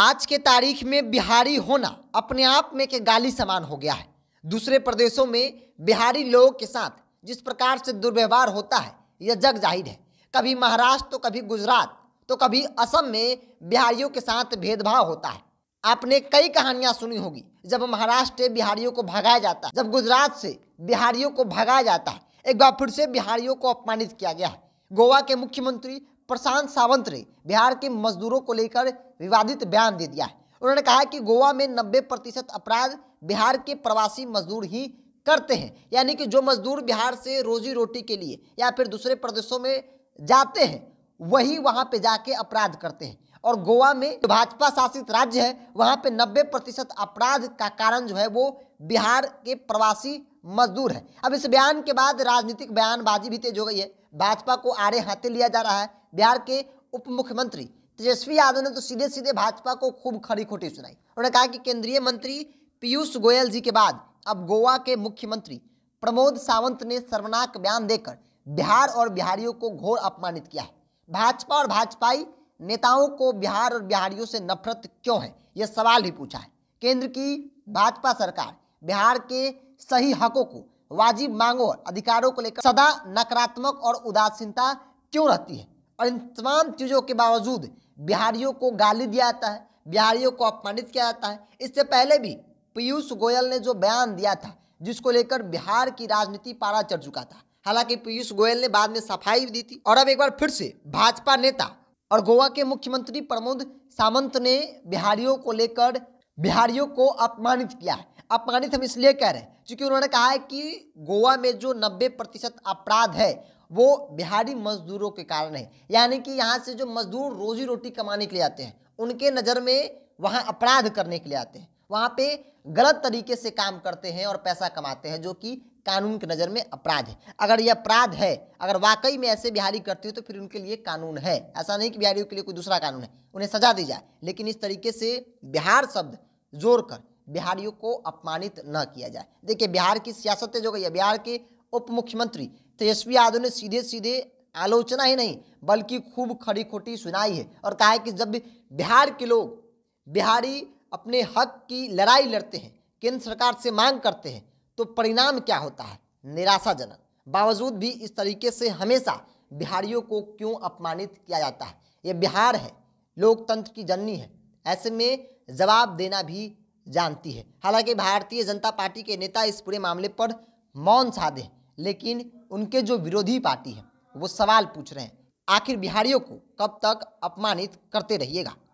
आज के तारीख में बिहारी होना अपने आप में के गाली समान हो गया है दूसरे प्रदेशों में बिहारी लोगों के साथ जिस प्रकार से दुर्व्यवहार होता है यह जग जाहिर है कभी महाराष्ट्र तो कभी गुजरात तो कभी असम में बिहारियों के साथ भेदभाव होता है आपने कई कहानियां सुनी होगी जब महाराष्ट्र बिहारियों को भगाया जाता है जब गुजरात से बिहारियों को भगाया जाता है एक बार फिर से बिहारियों को अपमानित किया गया है गोवा के मुख्यमंत्री प्रशांत सावंत ने बिहार के मजदूरों को लेकर विवादित बयान दे दिया है उन्होंने कहा कि गोवा में 90 प्रतिशत अपराध बिहार के प्रवासी मजदूर ही करते हैं यानी कि जो मजदूर बिहार से रोजी रोटी के लिए या फिर दूसरे प्रदेशों में जाते हैं वही वहाँ पे जाके अपराध करते हैं और गोवा में जो भाजपा शासित राज्य है वहाँ पे 90 प्रतिशत अपराध का कारण जो है वो बिहार के प्रवासी मजदूर है अब इस बयान के बाद राजनीतिक बयानबाजी भी तेज हो गई है भाजपा को आड़े हाथे लिया जा रहा है बिहार के उप मुख्यमंत्री तेजस्वी यादव ने तो सीधे सीधे भाजपा को खूब खड़ी खोटी सुनाई उन्होंने कहा कि केंद्रीय मंत्री पीयूष गोयल जी के बाद अब गोवा के मुख्यमंत्री प्रमोद सावंत ने सर्वनाक बयान देकर बिहार और बिहारियों को घोर अपमानित किया है भाजपा और भाजपाई नेताओं को बिहार और बिहारियों से नफरत क्यों है यह सवाल भी पूछा है केंद्र की भाजपा सरकार बिहार के सही हकों को वाजिब मांगों और अधिकारों को लेकर सदा नकारात्मक और उदासीनता क्यों रहती है और इन तमाम चीज़ों के बावजूद बिहारियों को गाली दिया जाता है बिहारियों को अपमानित किया जाता है इससे पहले भी पीयूष गोयल ने जो बयान दिया था जिसको लेकर बिहार की राजनीति पारा चढ़ चुका था हालांकि पीयूष गोयल ने बाद में सफाई दी थी और अब एक बार फिर से भाजपा नेता और गोवा के मुख्यमंत्री प्रमोद सावंत ने बिहारियों को लेकर बिहारियों को अपमानित किया है अपमानित हम इसलिए कह रहे हैं क्योंकि उन्होंने कहा है कि गोवा में जो 90 प्रतिशत अपराध है वो बिहारी मजदूरों के कारण है यानी कि यहाँ से जो मजदूर रोजी रोटी कमाने के लिए आते हैं उनके नज़र में वहाँ अपराध करने के लिए आते हैं वहाँ पे गलत तरीके से काम करते हैं और पैसा कमाते हैं जो कि कानून की नज़र में अपराध है अगर ये अपराध है अगर वाकई में ऐसे बिहारी करते हो तो फिर उनके लिए कानून है ऐसा नहीं कि बिहारियों के लिए कोई दूसरा कानून है उन्हें सजा दी जाए लेकिन इस तरीके से बिहार शब्द जोड़कर कर बिहारियों को अपमानित न किया जाए देखिए बिहार की सियासतें जो गई है बिहार के उप मुख्यमंत्री तेजस्वी तो यादव ने सीधे सीधे आलोचना ही नहीं बल्कि खूब खड़ी खोटी सुनाई है और कहा है कि जब बिहार के लोग बिहारी अपने हक की लड़ाई लड़ते हैं केंद्र सरकार से मांग करते हैं तो परिणाम क्या होता है निराशाजनक बावजूद भी इस तरीके से हमेशा बिहारियों को क्यों अपमानित किया जाता है ये बिहार है लोकतंत्र की जननी है ऐसे में जवाब देना भी जानती है हालांकि भारतीय जनता पार्टी के नेता इस पूरे मामले पर मौन साधे हैं लेकिन उनके जो विरोधी पार्टी है वो सवाल पूछ रहे हैं आखिर बिहारियों को कब तक अपमानित करते रहिएगा